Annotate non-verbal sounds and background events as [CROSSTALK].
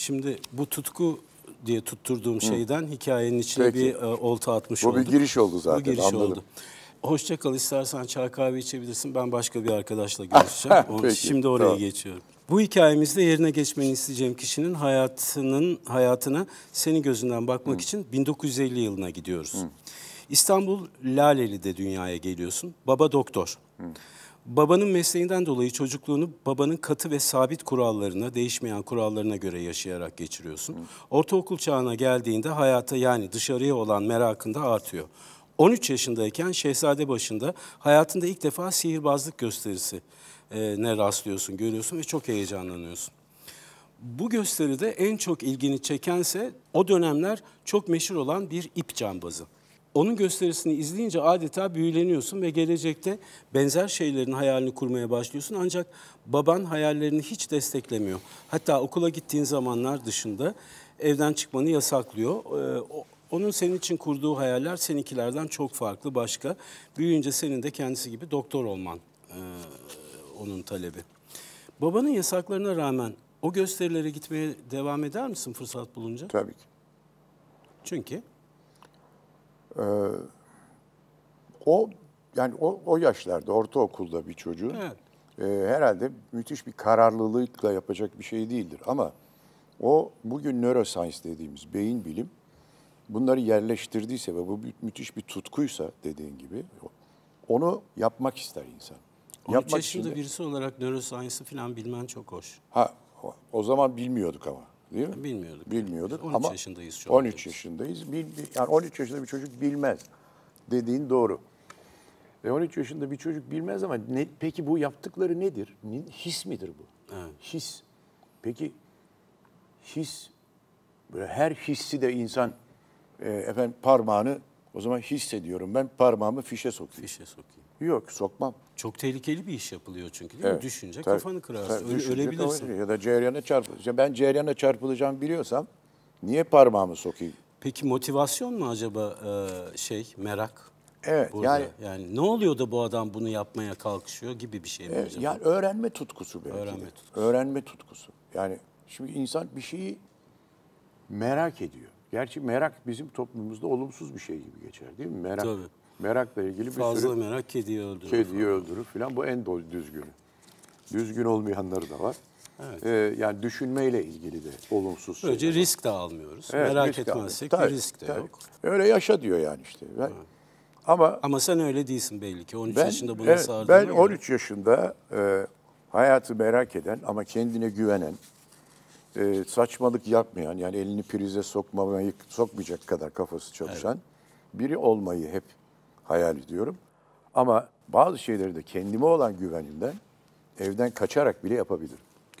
Şimdi bu tutku diye tutturduğum Hı. şeyden hikayenin içine Peki. bir e, olta atmış bu olduk. Bu bir giriş oldu zaten. Bu giriş anladım. oldu. Hoşça kal istersen çay kahve içebilirsin. Ben başka bir arkadaşla görüşeceğim. [LAUGHS] Peki, Şimdi oraya tamam. geçiyorum. Bu hikayemizde yerine geçmeni isteyeceğim kişinin hayatının hayatına senin gözünden bakmak Hı. için 1950 yılına gidiyoruz. Hı. İstanbul Laleli'de dünyaya geliyorsun. Baba doktor. Hı. Babanın mesleğinden dolayı çocukluğunu babanın katı ve sabit kurallarına, değişmeyen kurallarına göre yaşayarak geçiriyorsun. Ortaokul çağına geldiğinde hayata yani dışarıya olan merakında artıyor. 13 yaşındayken Şehzade başında hayatında ilk defa sihirbazlık gösterisi ne rastlıyorsun, görüyorsun ve çok heyecanlanıyorsun. Bu gösteride en çok ilgini çekense o dönemler çok meşhur olan bir ip cambazı onun gösterisini izleyince adeta büyüleniyorsun ve gelecekte benzer şeylerin hayalini kurmaya başlıyorsun. Ancak baban hayallerini hiç desteklemiyor. Hatta okula gittiğin zamanlar dışında evden çıkmanı yasaklıyor. Ee, onun senin için kurduğu hayaller seninkilerden çok farklı, başka. Büyüyünce senin de kendisi gibi doktor olman e, onun talebi. Babanın yasaklarına rağmen o gösterilere gitmeye devam eder misin fırsat bulunca? Tabii ki. Çünkü? Ee, o yani o, o yaşlarda ortaokulda bir çocuğun evet. e, herhalde müthiş bir kararlılıkla yapacak bir şey değildir ama o bugün neuroscience dediğimiz beyin bilim bunları yerleştirdiyse ve bu müthiş bir tutkuysa dediğin gibi onu yapmak ister insan. 13 yapmak yaşında içinde... birisi olarak neuroscience'ı falan bilmen çok hoş. Ha o zaman bilmiyorduk ama. Değil mi? Bilmiyorduk. Bilmiyorduk 13 ama yaşındayız şu 13 diyoruz. yaşındayız. Bil, yani 13 yaşında bir çocuk bilmez. Dediğin doğru. Ve 13 yaşında bir çocuk bilmez ama ne, peki bu yaptıkları nedir? His midir bu? Evet. His. Peki his böyle her hissi de insan e, efendim parmağını o zaman hissediyorum ben parmağımı fişe sokayım. Fişe sokayım. Yok sokmam. Çok tehlikeli bir iş yapılıyor çünkü değil mi? Düşünce tabii, kafanı kırarsın. Tabii, ölebilirsin. Ya da ceryana çarpılacağım. Ben ceryana çarpılacağımı biliyorsam niye parmağımı sokayım? Peki motivasyon mu acaba e, şey merak? Evet. Burada. Yani, yani ne oluyor da bu adam bunu yapmaya kalkışıyor gibi bir şey mi evet, acaba? Yani öğrenme tutkusu belki. Öğrenme tutkusu. Öğrenme tutkusu. Yani şimdi insan bir şeyi merak ediyor. Gerçi merak bizim toplumumuzda olumsuz bir şey gibi geçer değil mi? Merak. Tabii merakla ilgili bir Fazla sürü... merak kediyi öldürür. Kediyi falan. öldürür filan. Bu en düzgün. Düzgün olmayanları da var. Evet. Ee, yani düşünmeyle ilgili de olumsuz. Önce risk de almıyoruz. Evet, merak etmezsek tabii, risk de tabii. yok. Öyle yaşa diyor yani işte. Ben, Ama ama sen öyle değilsin belli ki. 13 ben, yaşında buna evet, sardın. Ben 13 yaşında e, hayatı merak eden ama kendine güvenen, e, saçmalık yapmayan yani elini prize sokmamayı sokmayacak kadar kafası çalışan evet. biri olmayı hep hayal ediyorum. Ama bazı şeyleri de kendime olan güvenimden evden kaçarak bile yapabilirim.